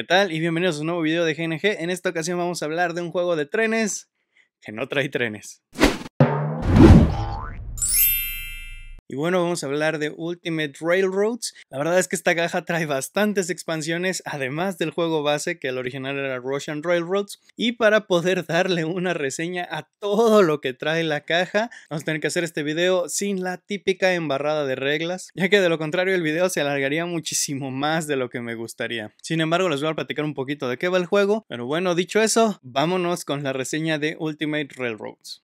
¿Qué tal? Y bienvenidos a un nuevo video de GNG. En esta ocasión vamos a hablar de un juego de trenes que no trae trenes. Y bueno, vamos a hablar de Ultimate Railroads. La verdad es que esta caja trae bastantes expansiones, además del juego base, que el original era Russian Railroads. Y para poder darle una reseña a todo lo que trae la caja, vamos a tener que hacer este video sin la típica embarrada de reglas, ya que de lo contrario el video se alargaría muchísimo más de lo que me gustaría. Sin embargo, les voy a platicar un poquito de qué va el juego, pero bueno, dicho eso, vámonos con la reseña de Ultimate Railroads.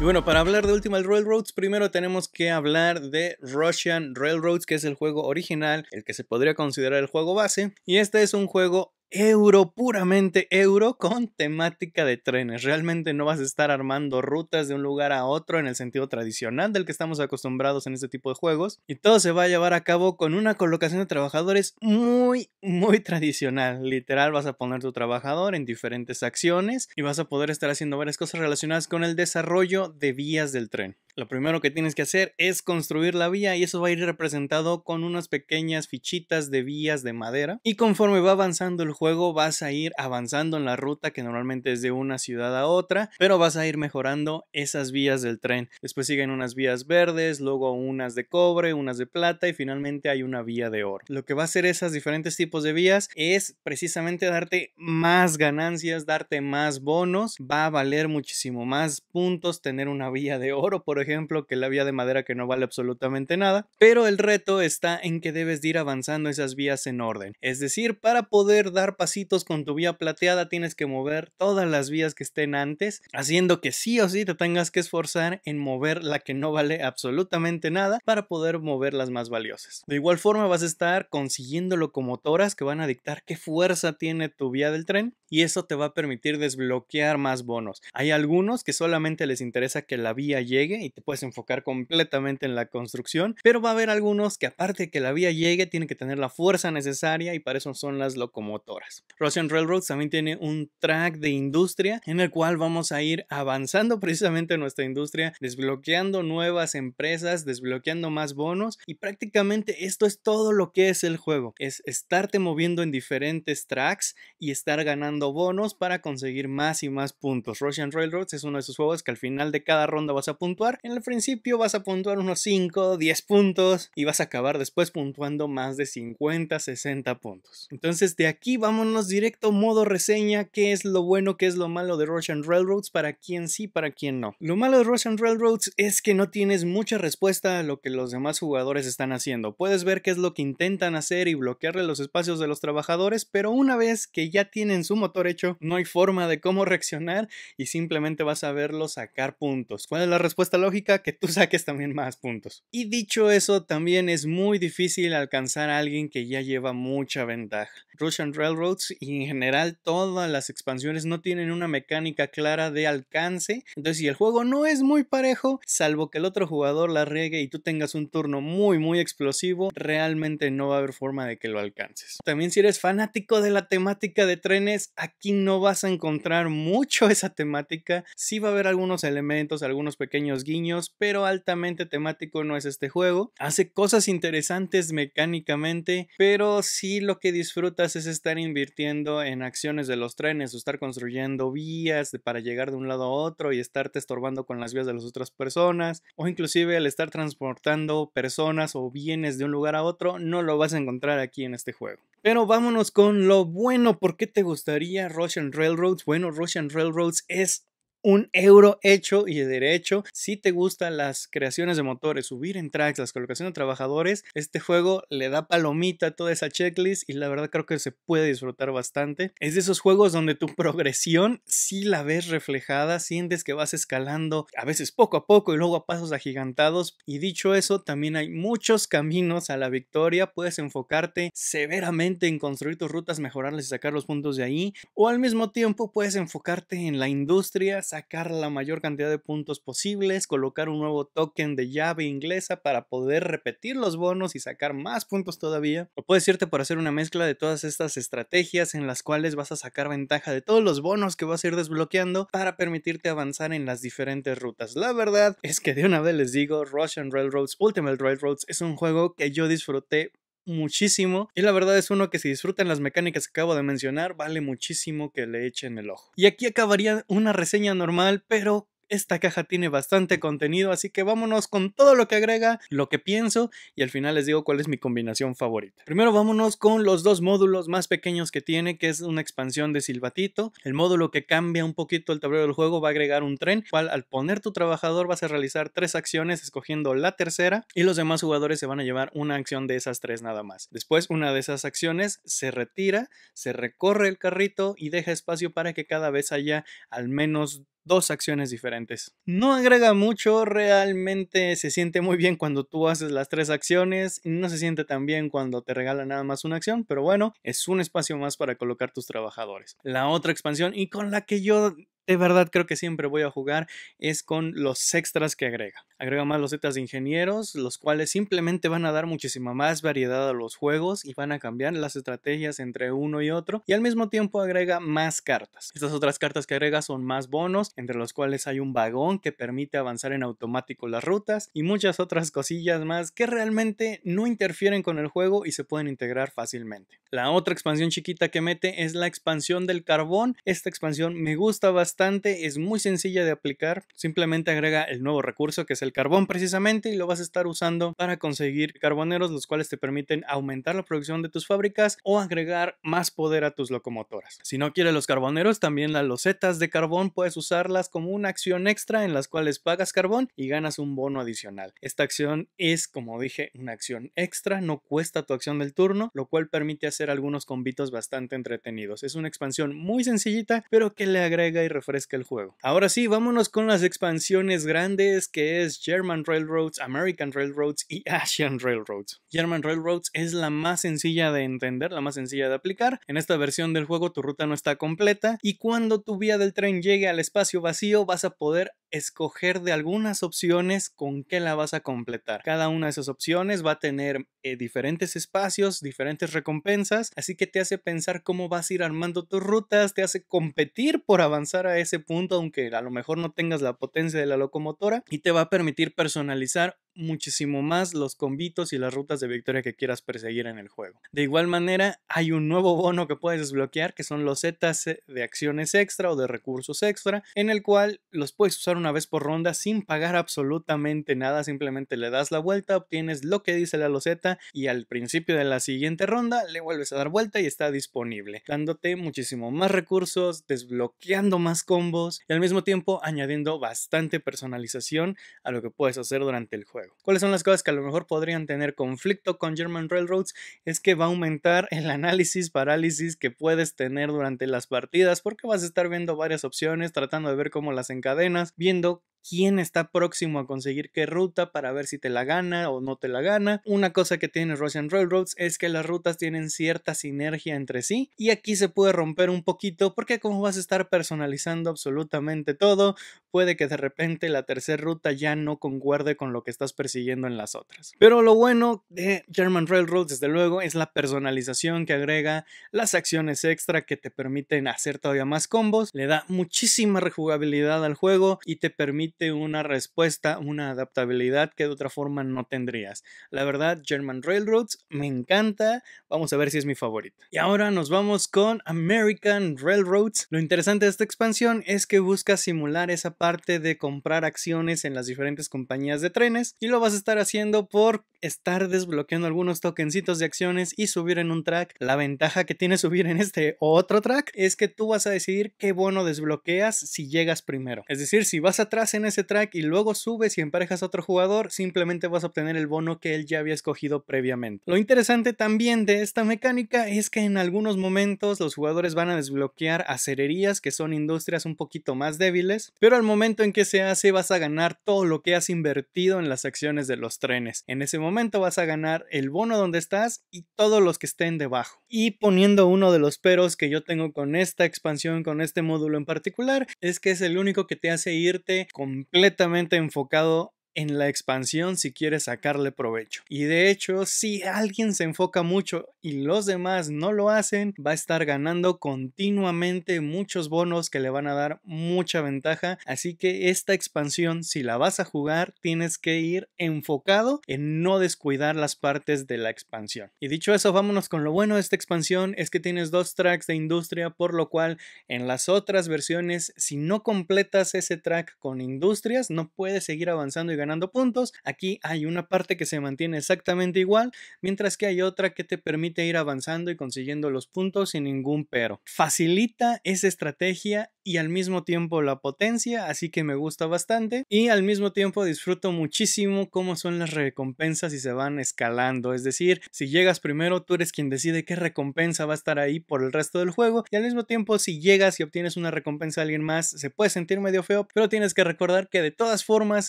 Y bueno, para hablar de Ultimate Railroads, primero tenemos que hablar de Russian Railroads, que es el juego original, el que se podría considerar el juego base. Y este es un juego euro, puramente euro, con temática de trenes. Realmente no vas a estar armando rutas de un lugar a otro en el sentido tradicional del que estamos acostumbrados en este tipo de juegos. Y todo se va a llevar a cabo con una colocación de trabajadores muy, muy tradicional. Literal, vas a poner tu trabajador en diferentes acciones y vas a poder estar haciendo varias cosas relacionadas con el desarrollo de vías del tren. Lo primero que tienes que hacer es construir la vía y eso va a ir representado con unas pequeñas fichitas de vías de madera. Y conforme va avanzando el juego vas a ir avanzando en la ruta que normalmente es de una ciudad a otra, pero vas a ir mejorando esas vías del tren. Después siguen unas vías verdes, luego unas de cobre, unas de plata y finalmente hay una vía de oro. Lo que va a hacer esas diferentes tipos de vías es precisamente darte más ganancias, darte más bonos, va a valer muchísimo más puntos tener una vía de oro, por ejemplo, que la vía de madera que no vale absolutamente nada, pero el reto está en que debes de ir avanzando esas vías en orden. Es decir, para poder dar pasitos con tu vía plateada tienes que mover todas las vías que estén antes, haciendo que sí o sí te tengas que esforzar en mover la que no vale absolutamente nada para poder mover las más valiosas. De igual forma vas a estar consiguiendo locomotoras que van a dictar qué fuerza tiene tu vía del tren y eso te va a permitir desbloquear más bonos. Hay algunos que solamente les interesa que la vía llegue y te puedes enfocar completamente en la construcción, pero va a haber algunos que aparte de que la vía llegue tienen que tener la fuerza necesaria y para eso son las locomotoras. Russian Railroads también tiene un track de industria en el cual vamos a ir avanzando precisamente en nuestra industria, desbloqueando nuevas empresas, desbloqueando más bonos y prácticamente esto es todo lo que es el juego, es estarte moviendo en diferentes tracks y estar ganando bonos para conseguir más y más puntos. Russian Railroads es uno de esos juegos que al final de cada ronda vas a puntuar. En el principio vas a puntuar unos 5, 10 puntos y vas a acabar después puntuando más de 50, 60 puntos. Entonces de aquí vámonos directo modo reseña, qué es lo bueno, qué es lo malo de Russian Railroads, para quién sí, para quién no. Lo malo de Russian Railroads es que no tienes mucha respuesta a lo que los demás jugadores están haciendo. Puedes ver qué es lo que intentan hacer y bloquearle los espacios de los trabajadores, pero una vez que ya tienen su motivación, hecho no hay forma de cómo reaccionar y simplemente vas a verlo sacar puntos. ¿Cuál es la respuesta lógica? Que tú saques también más puntos. Y dicho eso, también es muy difícil alcanzar a alguien que ya lleva mucha ventaja. Russian Railroads y en general todas las expansiones no tienen una mecánica clara de alcance. Entonces, si el juego no es muy parejo, salvo que el otro jugador la riegue y tú tengas un turno muy, muy explosivo, realmente no va a haber forma de que lo alcances. También, si eres fanático de la temática de trenes, aquí no vas a encontrar mucho esa temática. Si va a haber algunos elementos, algunos pequeños guiños, pero altamente temático no es este juego. Hace cosas interesantes mecánicamente, pero si lo que disfruta es estar invirtiendo en acciones de los trenes o estar construyendo vías para llegar de un lado a otro y estarte estorbando con las vías de las otras personas o inclusive al estar transportando personas o bienes de un lugar a otro no lo vas a encontrar aquí en este juego. Pero vámonos con lo bueno. ¿Por qué te gustaría Russian Railroads? Bueno, Russian Railroads es un euro hecho y de derecho. Si te gustan las creaciones de motores, subir en tracks, las colocaciones de trabajadores, este juego le da palomita a toda esa checklist y la verdad creo que se puede disfrutar bastante. Es de esos juegos donde tu progresión si la ves reflejada, sientes que vas escalando a veces poco a poco y luego a pasos agigantados. Y dicho eso, también hay muchos caminos a la victoria. Puedes enfocarte severamente en construir tus rutas, mejorarlas y sacar los puntos de ahí. O al mismo tiempo puedes enfocarte en la industria, sacar la mayor cantidad de puntos posibles, colocar un nuevo token de llave inglesa para poder repetir los bonos y sacar más puntos todavía. O puedes irte por hacer una mezcla de todas estas estrategias en las cuales vas a sacar ventaja de todos los bonos que vas a ir desbloqueando para permitirte avanzar en las diferentes rutas. La verdad es que de una vez les digo, Russian Railroads Ultimate Railroads es un juego que yo disfruté muchísimo y la verdad es uno que si disfrutan las mecánicas que acabo de mencionar, vale muchísimo que le echen el ojo. Y aquí acabaría una reseña normal, pero esta caja tiene bastante contenido, así que vámonos con todo lo que agrega, lo que pienso y al final les digo cuál es mi combinación favorita. Primero vámonos con los dos módulos más pequeños que tiene, que es una expansión de Silbatito. El módulo que cambia un poquito el tablero del juego va a agregar un tren, cual al poner tu trabajador vas a realizar tres acciones escogiendo la tercera y los demás jugadores se van a llevar una acción de esas tres nada más. Después una de esas acciones se retira, se recorre el carrito y deja espacio para que cada vez haya al menos dos acciones diferentes. No agrega mucho, realmente se siente muy bien cuando tú haces las tres acciones, no se siente tan bien cuando te regala nada más una acción, pero bueno, es un espacio más para colocar tus trabajadores. La otra expansión y con la que yo de verdad creo que siempre voy a jugar es con los extras que agrega. Agrega más los de ingenieros, los cuales simplemente van a dar muchísima más variedad a los juegos y van a cambiar las estrategias entre uno y otro. Y al mismo tiempo agrega más cartas. Estas otras cartas que agrega son más bonos, entre los cuales hay un vagón que permite avanzar en automático las rutas y muchas otras cosillas más que realmente no interfieren con el juego y se pueden integrar fácilmente. La otra expansión chiquita que mete es la expansión del carbón. Esta expansión me gusta bastante es muy sencilla de aplicar. Simplemente agrega el nuevo recurso que es el carbón precisamente y lo vas a estar usando para conseguir carboneros los cuales te permiten aumentar la producción de tus fábricas o agregar más poder a tus locomotoras. Si no quieres los carboneros, también las losetas de carbón puedes usarlas como una acción extra en las cuales pagas carbón y ganas un bono adicional. Esta acción es, como dije, una acción extra, no cuesta tu acción del turno, lo cual permite hacer algunos convitos bastante entretenidos. Es una expansión muy sencillita, pero que le agrega y refresca el juego. Ahora sí, vámonos con las expansiones grandes que es German Railroads, American Railroads y Asian Railroads. German Railroads es la más sencilla de entender, la más sencilla de aplicar. En esta versión del juego tu ruta no está completa y cuando tu vía del tren llegue al espacio vacío vas a poder escoger de algunas opciones con qué la vas a completar. Cada una de esas opciones va a tener eh, diferentes espacios, diferentes recompensas, así que te hace pensar cómo vas a ir armando tus rutas, te hace competir por avanzar a ese punto, aunque a lo mejor no tengas la potencia de la locomotora, y te va a permitir personalizar muchísimo más los convitos y las rutas de victoria que quieras perseguir en el juego. De igual manera, hay un nuevo bono que puedes desbloquear, que son los zetas eh, de acciones extra o de recursos extra, en el cual los puedes usar una vez por ronda sin pagar absolutamente nada, simplemente le das la vuelta, obtienes lo que dice la loseta y al principio de la siguiente ronda le vuelves a dar vuelta y está disponible, dándote muchísimo más recursos, desbloqueando más combos y al mismo tiempo añadiendo bastante personalización a lo que puedes hacer durante el juego. ¿Cuáles son las cosas que a lo mejor podrían tener conflicto con German Railroads? Es que va a aumentar el análisis parálisis que puedes tener durante las partidas porque vas a estar viendo varias opciones, tratando de ver cómo las encadenas, viendo quién está próximo a conseguir qué ruta para ver si te la gana o no te la gana. Una cosa que tiene Russian Railroads es que las rutas tienen cierta sinergia entre sí y aquí se puede romper un poquito porque como vas a estar personalizando absolutamente todo, puede que de repente la tercera ruta ya no concuerde con lo que estás persiguiendo en las otras. Pero lo bueno de German Railroads desde luego, es la personalización que agrega, las acciones extra que te permiten hacer todavía más combos, le da muchísima rejugabilidad al juego y te permite una respuesta, una adaptabilidad que de otra forma no tendrías. La verdad, German Railroads me encanta, vamos a ver si es mi favorito. Y ahora nos vamos con American Railroads. Lo interesante de esta expansión es que busca simular esa parte de comprar acciones en las diferentes compañías de trenes y lo vas a estar haciendo por estar desbloqueando algunos tokencitos de acciones y subir en un track. La ventaja que tiene subir en este otro track es que tú vas a decidir qué bono desbloqueas si llegas primero. Es decir, si vas atrás en ese track y luego subes y emparejas a otro jugador, simplemente vas a obtener el bono que él ya había escogido previamente. Lo interesante también de esta mecánica es que en algunos momentos los jugadores van a desbloquear acererías que son industrias un poquito más débiles, pero al momento en que se hace vas a ganar todo lo que has invertido en las acciones de los trenes. En ese momento vas a ganar el bono donde estás y todos los que estén debajo. Y poniendo uno de los peros que yo tengo con esta expansión, con este módulo en particular, es que es el único que te hace irte completamente enfocado en la expansión si quieres sacarle provecho. Y de hecho, si alguien se enfoca mucho y los demás no lo hacen, va a estar ganando continuamente muchos bonos que le van a dar mucha ventaja. Así que esta expansión, si la vas a jugar, tienes que ir enfocado en no descuidar las partes de la expansión. Y dicho eso, vámonos con lo bueno de esta expansión, es que tienes dos tracks de industria, por lo cual en las otras versiones, si no completas ese track con industrias, no puedes seguir avanzando y ganando puntos. Aquí hay una parte que se mantiene exactamente igual, mientras que hay otra que te permite ir avanzando y consiguiendo los puntos sin ningún pero. Facilita esa estrategia y al mismo tiempo la potencia, así que me gusta bastante y al mismo tiempo disfruto muchísimo cómo son las recompensas y se van escalando, es decir, si llegas primero tú eres quien decide qué recompensa va a estar ahí por el resto del juego y al mismo tiempo si llegas y obtienes una recompensa de alguien más se puede sentir medio feo, pero tienes que recordar que de todas formas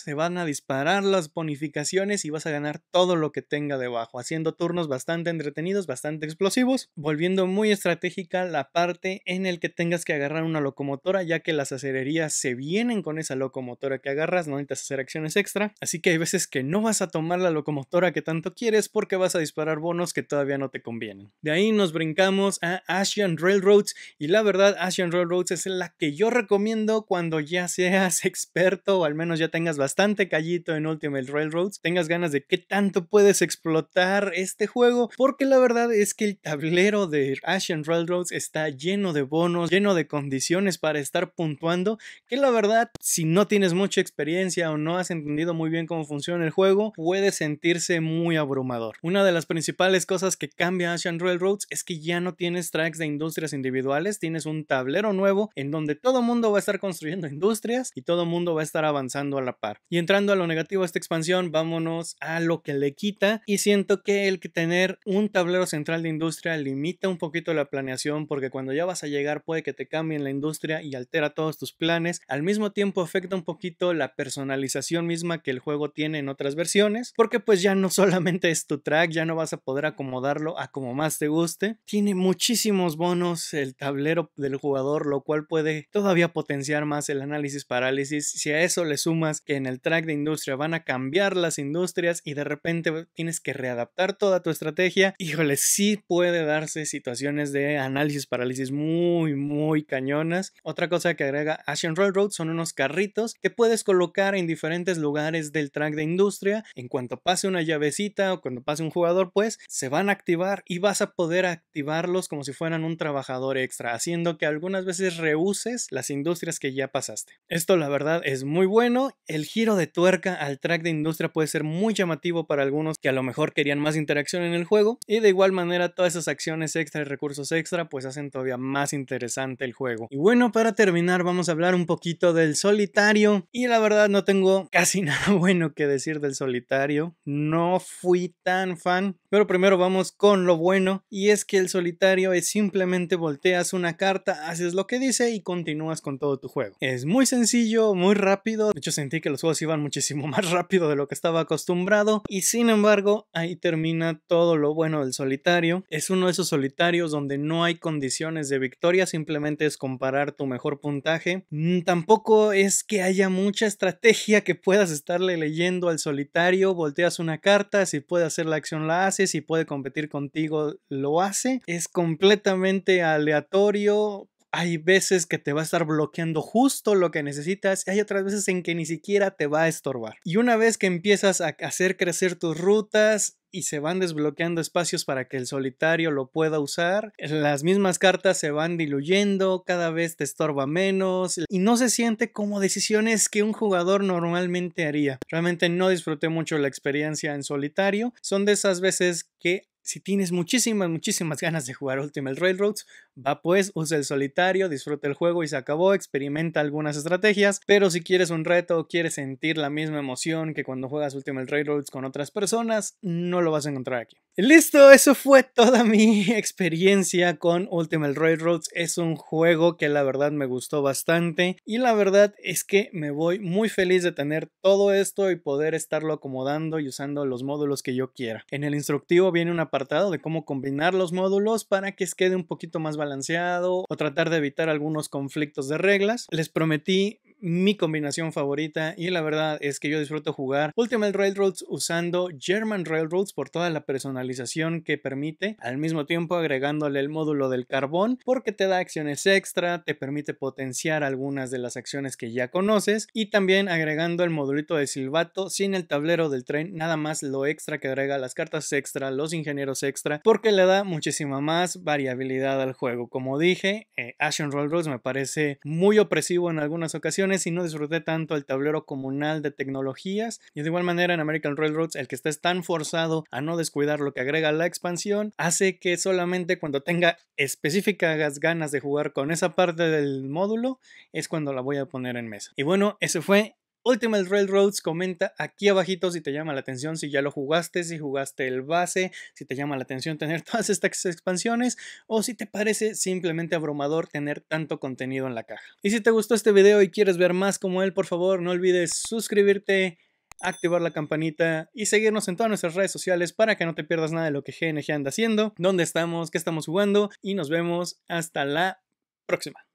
se van a disparar las bonificaciones y vas a ganar todo lo que tenga debajo, haciendo turnos bastante entretenidos, bastante explosivos, volviendo muy estratégica la parte en el que tengas que agarrar una locomotora ya que las acererías se vienen con esa locomotora que agarras, no necesitas hacer acciones extra. Así que hay veces que no vas a tomar la locomotora que tanto quieres porque vas a disparar bonos que todavía no te convienen. De ahí nos brincamos a Asian Railroads y la verdad Asian Railroads es la que yo recomiendo cuando ya seas experto o al menos ya tengas bastante callito en Ultimate Railroads, tengas ganas de qué tanto puedes explotar este juego porque la verdad es que el tablero de Asian Railroads está lleno de bonos, lleno de condiciones para estar puntuando, que la verdad, si no tienes mucha experiencia o no has entendido muy bien cómo funciona el juego, puede sentirse muy abrumador. Una de las principales cosas que cambia Asian Railroads es que ya no tienes tracks de industrias individuales, tienes un tablero nuevo en donde todo mundo va a estar construyendo industrias y todo mundo va a estar avanzando a la par. Y entrando a lo negativo esta expansión, vámonos a lo que le quita y siento que el que tener un tablero central de industria limita un poquito la planeación porque cuando ya vas a llegar puede que te cambien la industria y altera todos tus planes. Al mismo tiempo afecta un poquito la personalización misma que el juego tiene en otras versiones, porque pues ya no solamente es tu track, ya no vas a poder acomodarlo a como más te guste. Tiene muchísimos bonos el tablero del jugador, lo cual puede todavía potenciar más el análisis parálisis. Si a eso le sumas que en el track de industria van a cambiar las industrias y de repente tienes que readaptar toda tu estrategia, híjole, sí puede darse situaciones de análisis parálisis muy, muy cañonas. Otra cosa que agrega Asian Railroad son unos carritos que puedes colocar en diferentes lugares del track de industria. En cuanto pase una llavecita o cuando pase un jugador, pues se van a activar y vas a poder activarlos como si fueran un trabajador extra, haciendo que algunas veces rehuses las industrias que ya pasaste. Esto la verdad es muy bueno. El giro de tuerca al track de industria puede ser muy llamativo para algunos que a lo mejor querían más interacción en el juego. Y de igual manera todas esas acciones extra y recursos extra pues hacen todavía más interesante el juego. Y bueno, para terminar vamos a hablar un poquito del solitario y la verdad no tengo casi nada bueno que decir del solitario, no fui tan fan, pero primero vamos con lo bueno y es que el solitario es simplemente volteas una carta, haces lo que dice y continúas con todo tu juego. Es muy sencillo, muy rápido, de hecho sentí que los juegos iban muchísimo más rápido de lo que estaba acostumbrado y sin embargo ahí termina todo lo bueno del solitario. Es uno de esos solitarios donde no hay condiciones de victoria, simplemente es comparar tu mejor puntaje. Mm, tampoco es que haya mucha estrategia que puedas estarle leyendo al solitario. Volteas una carta, si puede hacer la acción la hace, si puede competir contigo lo hace. Es completamente aleatorio hay veces que te va a estar bloqueando justo lo que necesitas y hay otras veces en que ni siquiera te va a estorbar. Y una vez que empiezas a hacer crecer tus rutas y se van desbloqueando espacios para que el solitario lo pueda usar, las mismas cartas se van diluyendo, cada vez te estorba menos y no se siente como decisiones que un jugador normalmente haría. Realmente no disfruté mucho la experiencia en solitario, son de esas veces que si tienes muchísimas, muchísimas ganas de jugar Ultimate Railroads, va pues, usa el solitario, disfruta el juego y se acabó, experimenta algunas estrategias, pero si quieres un reto quieres sentir la misma emoción que cuando juegas Ultimate Railroads con otras personas, no lo vas a encontrar aquí. Listo, eso fue toda mi experiencia con Ultimate Railroads. Es un juego que la verdad me gustó bastante y la verdad es que me voy muy feliz de tener todo esto y poder estarlo acomodando y usando los módulos que yo quiera. En el instructivo viene una de cómo combinar los módulos para que quede un poquito más balanceado o tratar de evitar algunos conflictos de reglas. Les prometí mi combinación favorita y la verdad es que yo disfruto jugar Ultimate Railroads usando German Railroads por toda la personalización que permite, al mismo tiempo agregándole el módulo del carbón porque te da acciones extra, te permite potenciar algunas de las acciones que ya conoces y también agregando el modulito de silbato sin el tablero del tren, nada más lo extra que agrega las cartas extra, los ingenieros extra, porque le da muchísima más variabilidad al juego. Como dije, eh, action Railroads me parece muy opresivo en algunas ocasiones y no disfruté tanto el tablero comunal de tecnologías. Y de igual manera en American Railroads, el que estés tan forzado a no descuidar lo que agrega la expansión, hace que solamente cuando tenga específicas ganas de jugar con esa parte del módulo, es cuando la voy a poner en mesa. Y bueno, ese fue Ultimate Railroads, comenta aquí abajito si te llama la atención, si ya lo jugaste, si jugaste el base, si te llama la atención tener todas estas expansiones o si te parece simplemente abrumador tener tanto contenido en la caja. Y si te gustó este video y quieres ver más como él, por favor no olvides suscribirte, activar la campanita y seguirnos en todas nuestras redes sociales para que no te pierdas nada de lo que GNG anda haciendo, dónde estamos, qué estamos jugando y nos vemos hasta la próxima.